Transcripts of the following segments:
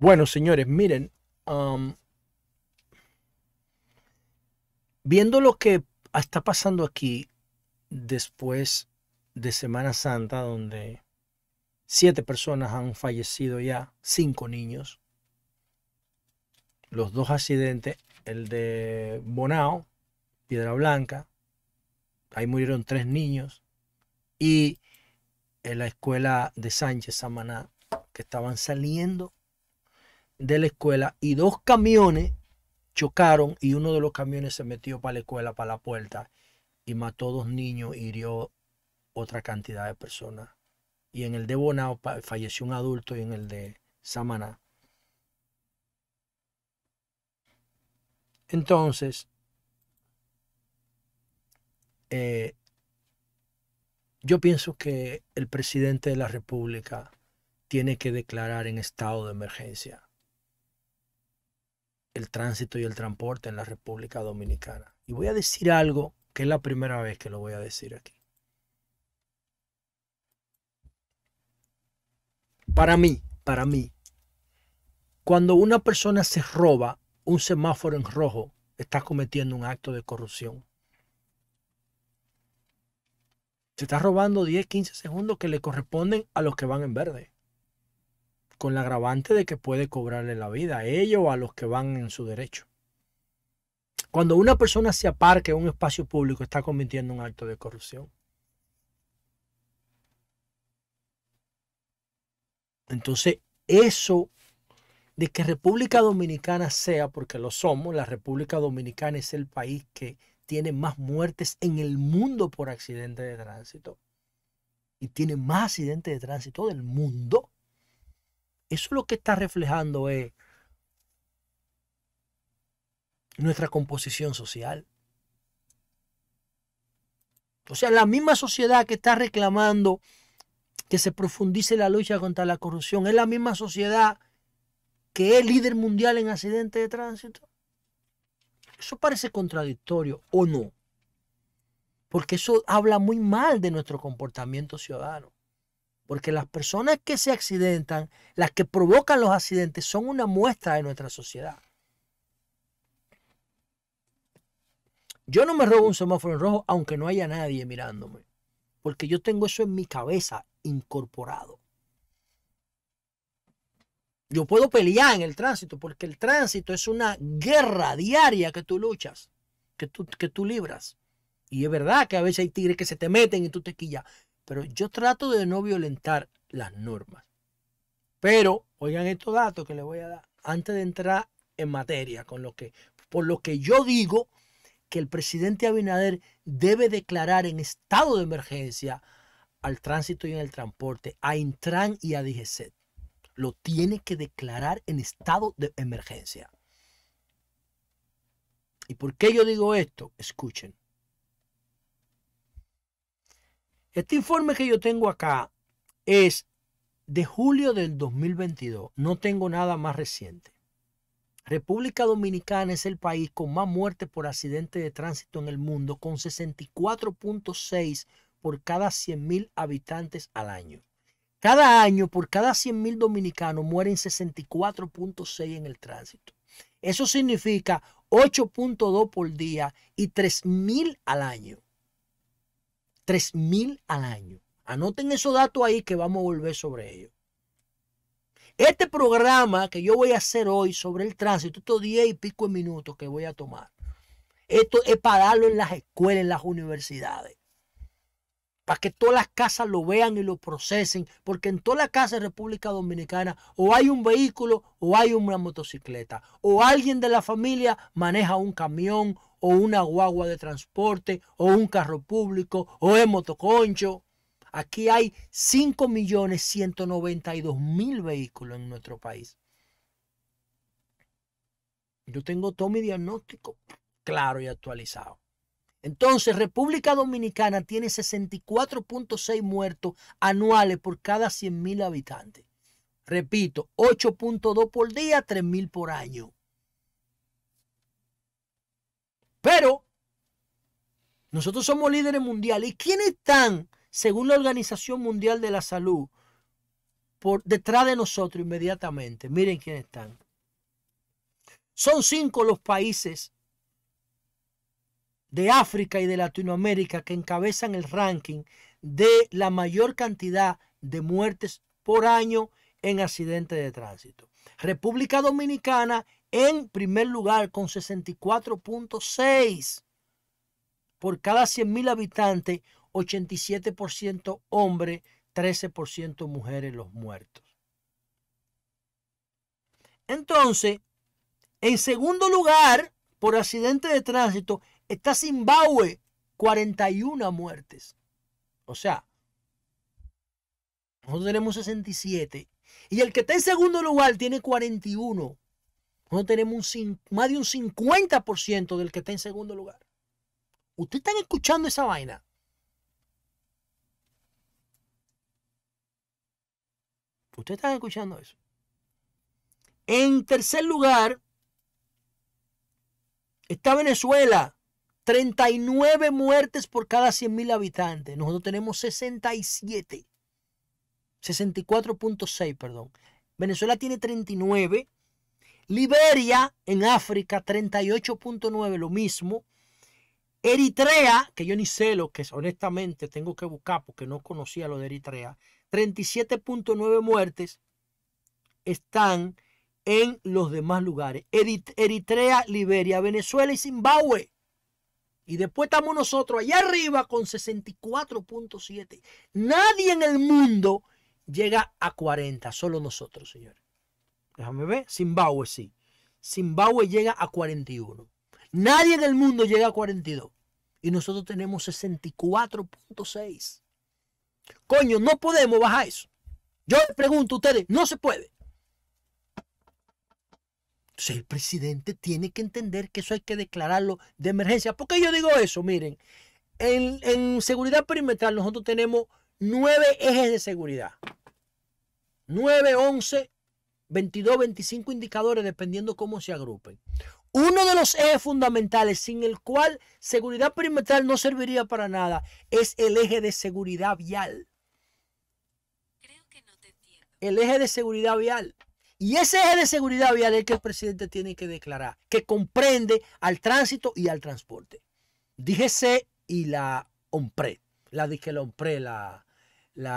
Bueno, señores, miren, um, viendo lo que está pasando aquí después de Semana Santa, donde siete personas han fallecido ya, cinco niños, los dos accidentes, el de Bonao, Piedra Blanca, ahí murieron tres niños, y en la escuela de Sánchez Samaná, que estaban saliendo de la escuela y dos camiones chocaron y uno de los camiones se metió para la escuela, para la puerta y mató dos niños y hirió otra cantidad de personas. Y en el de Bonao falleció un adulto y en el de Samaná. Entonces, eh, yo pienso que el presidente de la República tiene que declarar en estado de emergencia el tránsito y el transporte en la República Dominicana. Y voy a decir algo que es la primera vez que lo voy a decir aquí. Para mí, para mí, cuando una persona se roba un semáforo en rojo, está cometiendo un acto de corrupción. Se está robando 10, 15 segundos que le corresponden a los que van en verde con la agravante de que puede cobrarle la vida a ellos o a los que van en su derecho. Cuando una persona se aparque en un espacio público está cometiendo un acto de corrupción. Entonces, eso de que República Dominicana sea, porque lo somos, la República Dominicana es el país que tiene más muertes en el mundo por accidente de tránsito. Y tiene más accidentes de tránsito del mundo. Eso lo que está reflejando es nuestra composición social. O sea, la misma sociedad que está reclamando que se profundice la lucha contra la corrupción es la misma sociedad que es líder mundial en accidentes de tránsito. Eso parece contradictorio o no, porque eso habla muy mal de nuestro comportamiento ciudadano. Porque las personas que se accidentan, las que provocan los accidentes, son una muestra de nuestra sociedad. Yo no me robo un semáforo en rojo aunque no haya nadie mirándome. Porque yo tengo eso en mi cabeza incorporado. Yo puedo pelear en el tránsito porque el tránsito es una guerra diaria que tú luchas, que tú, que tú libras. Y es verdad que a veces hay tigres que se te meten y tú te quillas. Pero yo trato de no violentar las normas. Pero, oigan estos datos que les voy a dar antes de entrar en materia con lo que, por lo que yo digo que el presidente Abinader debe declarar en estado de emergencia al tránsito y en el transporte, a Intran y a DGCET. Lo tiene que declarar en estado de emergencia. ¿Y por qué yo digo esto? Escuchen. Este informe que yo tengo acá es de julio del 2022. No tengo nada más reciente. República Dominicana es el país con más muertes por accidente de tránsito en el mundo, con 64.6 por cada 100.000 habitantes al año. Cada año, por cada 100.000 dominicanos, mueren 64.6 en el tránsito. Eso significa 8.2 por día y 3.000 al año. 3.000 al año. Anoten esos datos ahí que vamos a volver sobre ellos. Este programa que yo voy a hacer hoy sobre el tránsito, estos 10 y pico de minutos que voy a tomar, esto es para darlo en las escuelas, en las universidades. Para que todas las casas lo vean y lo procesen. Porque en todas las casas de República Dominicana o hay un vehículo o hay una motocicleta. O alguien de la familia maneja un camión o una guagua de transporte, o un carro público, o el motoconcho. Aquí hay 5.192.000 vehículos en nuestro país. Yo tengo todo mi diagnóstico claro y actualizado. Entonces, República Dominicana tiene 64.6 muertos anuales por cada 100.000 habitantes. Repito, 8.2 por día, 3.000 por año. Pero nosotros somos líderes mundiales. ¿Y quiénes están, según la Organización Mundial de la Salud, por detrás de nosotros inmediatamente? Miren quiénes están. Son cinco los países de África y de Latinoamérica que encabezan el ranking de la mayor cantidad de muertes por año en accidentes de tránsito. República Dominicana en primer lugar con 64.6. Por cada 100.000 habitantes, 87% hombres, 13% mujeres los muertos. Entonces, en segundo lugar, por accidente de tránsito, está Zimbabue, 41 muertes. O sea, nosotros tenemos 67. Y el que está en segundo lugar tiene 41. Nosotros tenemos un, más de un 50% del que está en segundo lugar. ¿Ustedes están escuchando esa vaina? ¿Ustedes están escuchando eso? En tercer lugar está Venezuela. 39 muertes por cada 100.000 habitantes. Nosotros tenemos 67. 64.6, perdón. Venezuela tiene 39. Liberia en África, 38.9, lo mismo. Eritrea, que yo ni sé lo que es, honestamente tengo que buscar porque no conocía lo de Eritrea, 37.9 muertes están en los demás lugares. Eritrea, Liberia, Venezuela y Zimbabue. Y después estamos nosotros allá arriba con 64.7. Nadie en el mundo llega a 40, solo nosotros, señores. Déjame ver. Zimbabue sí. Zimbabue llega a 41. Nadie en el mundo llega a 42. Y nosotros tenemos 64.6. Coño, no podemos bajar eso. Yo les pregunto a ustedes, no se puede. Si el presidente tiene que entender que eso hay que declararlo de emergencia. ¿Por qué yo digo eso? Miren, en, seguridad perimetral nosotros tenemos nueve ejes de seguridad. Nueve, once... 22, 25 indicadores dependiendo cómo se agrupen. Uno de los ejes fundamentales sin el cual seguridad perimetral no serviría para nada es el eje de seguridad vial. Creo que no te entiendo. El eje de seguridad vial. Y ese eje de seguridad vial es el que el presidente tiene que declarar, que comprende al tránsito y al transporte. Dígese y la OMPRE, la dije la OMPRE, la,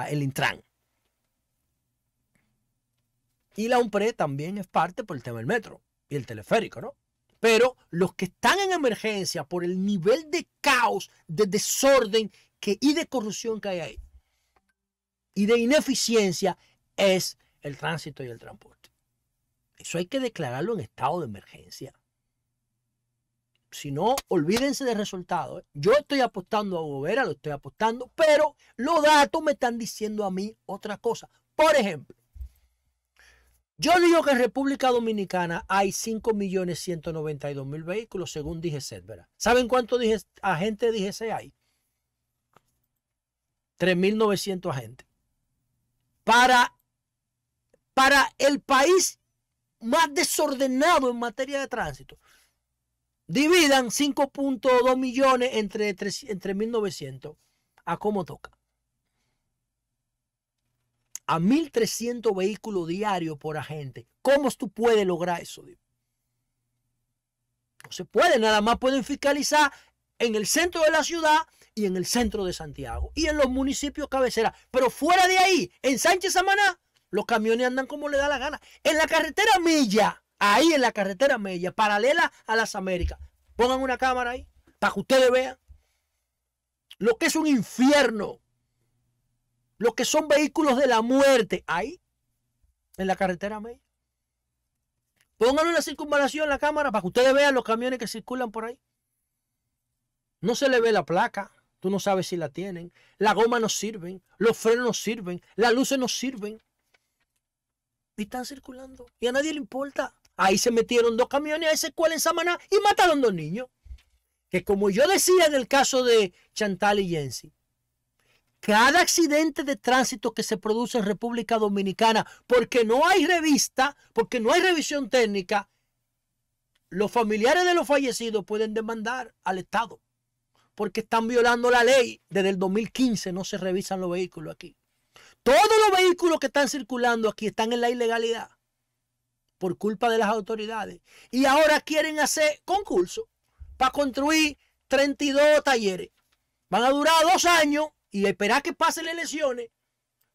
el Intran. Y la UMPRE también es parte por el tema del metro y el teleférico, ¿no? Pero los que están en emergencia por el nivel de caos, de desorden que, y de corrupción que hay ahí, y de ineficiencia, es el tránsito y el transporte. Eso hay que declararlo en estado de emergencia. Si no, olvídense de resultado. ¿eh? Yo estoy apostando a Gobera, lo estoy apostando, pero los datos me están diciendo a mí otra cosa. Por ejemplo, yo digo que en República Dominicana hay 5.192.000 vehículos, según DGC, ¿verdad? ¿Saben cuántos agentes de DGC hay? 3.900 agentes. Para, para el país más desordenado en materia de tránsito, dividan 5.2 millones entre, entre 1.900. ¿A cómo toca? a 1.300 vehículos diarios por agente. ¿Cómo tú puedes lograr eso? No se puede, nada más pueden fiscalizar en el centro de la ciudad y en el centro de Santiago y en los municipios cabecera. Pero fuera de ahí, en Sánchez Samaná, los camiones andan como le da la gana. En la carretera Mella, ahí en la carretera Mella, paralela a las Américas, pongan una cámara ahí para que ustedes vean lo que es un infierno los que son vehículos de la muerte, ahí, en la carretera pónganlo Pongan una circunvalación en la cámara para que ustedes vean los camiones que circulan por ahí. No se le ve la placa, tú no sabes si la tienen. La goma no sirven, los frenos no sirven, las luces no sirven. Y están circulando. Y a nadie le importa. Ahí se metieron dos camiones a esa escuela en Samaná y mataron dos niños. Que como yo decía en el caso de Chantal y Jensi, cada accidente de tránsito que se produce en República Dominicana, porque no hay revista, porque no hay revisión técnica, los familiares de los fallecidos pueden demandar al Estado, porque están violando la ley. Desde el 2015 no se revisan los vehículos aquí. Todos los vehículos que están circulando aquí están en la ilegalidad por culpa de las autoridades. Y ahora quieren hacer concurso para construir 32 talleres. Van a durar dos años y esperar que pasen las elecciones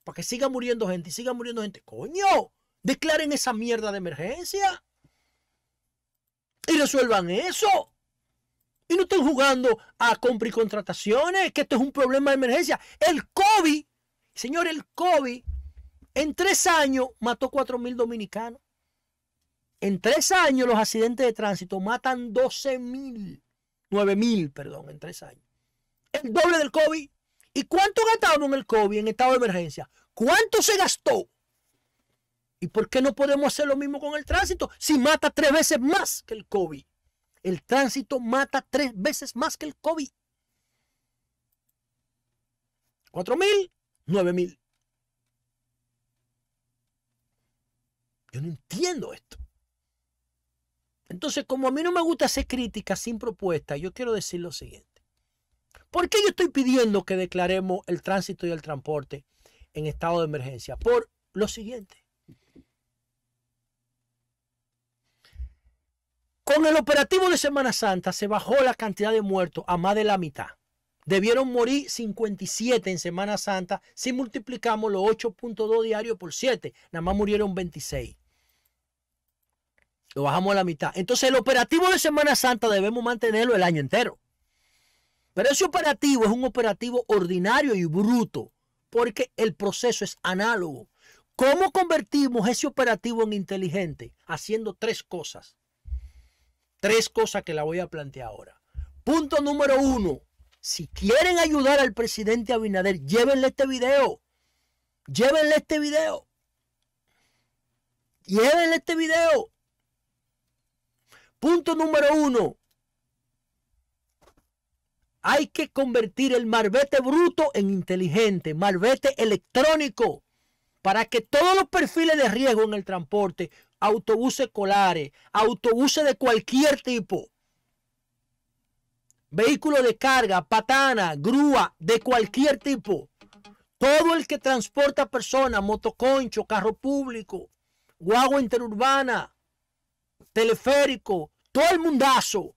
para que siga muriendo gente y siga muriendo gente. Coño, declaren esa mierda de emergencia y resuelvan eso. Y no estén jugando a compra contrataciones, que esto es un problema de emergencia. El COVID, señor, el COVID en tres años mató cuatro mil dominicanos. En tres años los accidentes de tránsito matan 12 mil, 9 mil, perdón, en tres años. El doble del COVID. ¿Y cuánto gastaron en el COVID en estado de emergencia? ¿Cuánto se gastó? ¿Y por qué no podemos hacer lo mismo con el tránsito si mata tres veces más que el COVID? El tránsito mata tres veces más que el COVID. Cuatro mil, nueve mil. Yo no entiendo esto. Entonces, como a mí no me gusta hacer críticas sin propuesta, yo quiero decir lo siguiente. ¿Por qué yo estoy pidiendo que declaremos el tránsito y el transporte en estado de emergencia? Por lo siguiente. Con el operativo de Semana Santa se bajó la cantidad de muertos a más de la mitad. Debieron morir 57 en Semana Santa si multiplicamos los 8.2 diarios por 7. Nada más murieron 26. Lo bajamos a la mitad. Entonces el operativo de Semana Santa debemos mantenerlo el año entero. Pero ese operativo es un operativo ordinario y bruto, porque el proceso es análogo. ¿Cómo convertimos ese operativo en inteligente? Haciendo tres cosas. Tres cosas que la voy a plantear ahora. Punto número uno. Si quieren ayudar al presidente Abinader, llévenle este video. Llévenle este video. Llévenle este video. Punto número uno. Hay que convertir el marbete bruto en inteligente, marbete electrónico, para que todos los perfiles de riesgo en el transporte, autobuses escolares, autobuses de cualquier tipo, vehículos de carga, patana, grúa, de cualquier tipo, todo el que transporta personas, motoconcho, carro público, guagua interurbana, teleférico, todo el mundazo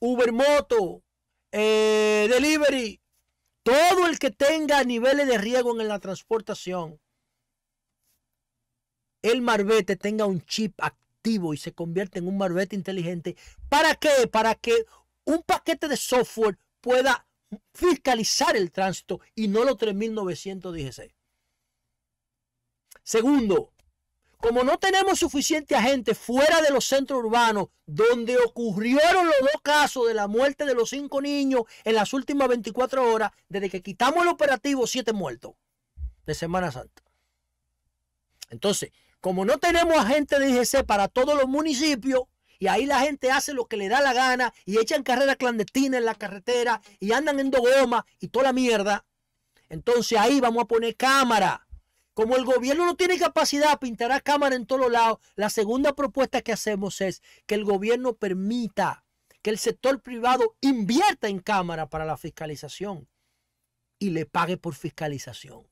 Ubermoto, eh, Delivery, todo el que tenga niveles de riesgo en la transportación, el marbete tenga un chip activo y se convierte en un marbete inteligente. ¿Para qué? Para que un paquete de software pueda fiscalizar el tránsito y no los 3.916. Segundo, como no tenemos suficiente agente fuera de los centros urbanos donde ocurrieron los dos casos de la muerte de los cinco niños en las últimas 24 horas, desde que quitamos el operativo, siete muertos de Semana Santa. Entonces, como no tenemos agente de IGC para todos los municipios, y ahí la gente hace lo que le da la gana y echan carreras clandestinas en la carretera y andan en dogoma y toda la mierda, entonces ahí vamos a poner cámara como el gobierno no tiene capacidad, a cámara en todos lados. La segunda propuesta que hacemos es que el gobierno permita que el sector privado invierta en cámara para la fiscalización y le pague por fiscalización.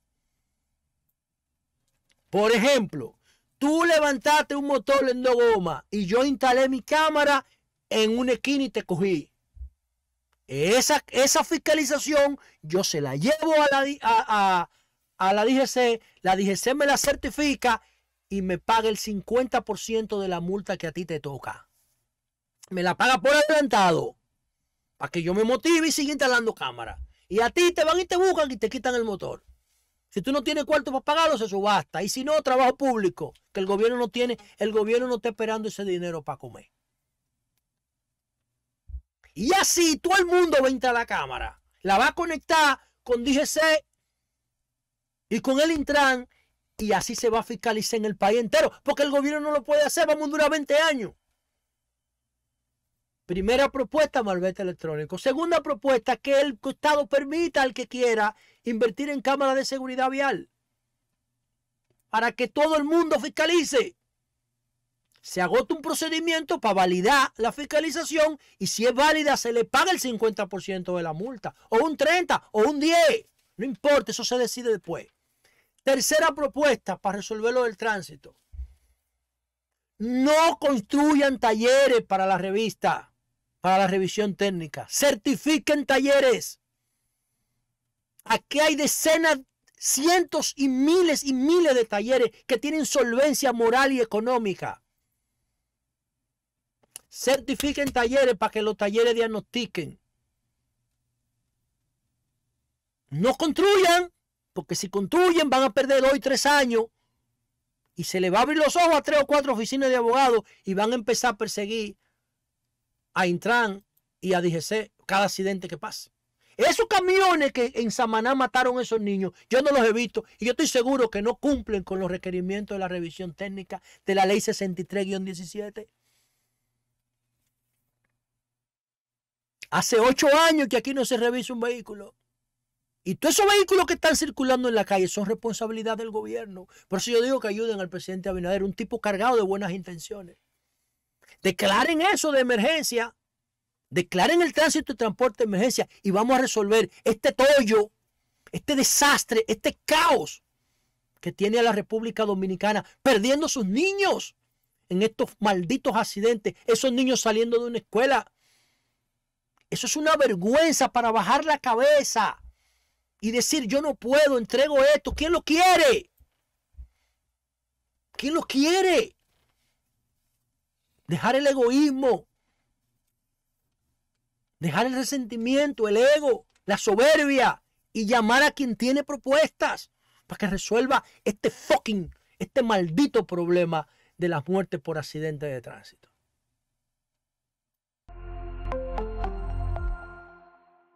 Por ejemplo, tú levantaste un motor en goma y yo instalé mi cámara en una esquina y te cogí. Esa, esa fiscalización yo se la llevo a la, a a la DGC, la DGC me la certifica y me paga el 50% de la multa que a ti te toca. Me la paga por adelantado para que yo me motive y siga instalando cámara. Y a ti te van y te buscan y te quitan el motor. Si tú no tienes cuarto para pagarlo, se subasta. Y si no, trabajo público, que el gobierno no tiene, el gobierno no está esperando ese dinero para comer. Y así todo el mundo va a a la cámara. La va a conectar con DGC y con el Intran, y así se va a fiscalizar en el país entero, porque el gobierno no lo puede hacer, vamos a durar 20 años. Primera propuesta, malvete electrónico. Segunda propuesta, que el Estado permita al que quiera invertir en cámaras de seguridad vial. Para que todo el mundo fiscalice. Se agota un procedimiento para validar la fiscalización y si es válida se le paga el 50% de la multa, o un 30, o un 10. No importa, eso se decide después. Tercera propuesta para resolver lo del tránsito. No construyan talleres para la revista, para la revisión técnica. Certifiquen talleres. Aquí hay decenas, cientos y miles y miles de talleres que tienen solvencia moral y económica. Certifiquen talleres para que los talleres diagnostiquen. No construyan. Porque si construyen van a perder hoy tres años y se le va a abrir los ojos a tres o cuatro oficinas de abogados y van a empezar a perseguir a Intran y a DGC cada accidente que pase. Esos camiones que en Samaná mataron a esos niños, yo no los he visto y yo estoy seguro que no cumplen con los requerimientos de la revisión técnica de la ley 63-17. Hace ocho años que aquí no se revisa un vehículo. Y todos esos vehículos que están circulando en la calle son responsabilidad del gobierno. Por eso yo digo que ayuden al presidente Abinader, un tipo cargado de buenas intenciones. Declaren eso de emergencia. Declaren el tránsito y transporte de emergencia y vamos a resolver este tollo, este desastre, este caos que tiene a la República Dominicana perdiendo sus niños en estos malditos accidentes, esos niños saliendo de una escuela. Eso es una vergüenza para bajar la cabeza y decir, yo no puedo, entrego esto. ¿Quién lo quiere? ¿Quién lo quiere? Dejar el egoísmo. Dejar el resentimiento, el ego, la soberbia y llamar a quien tiene propuestas para que resuelva este fucking, este maldito problema de las muertes por accidente de tránsito.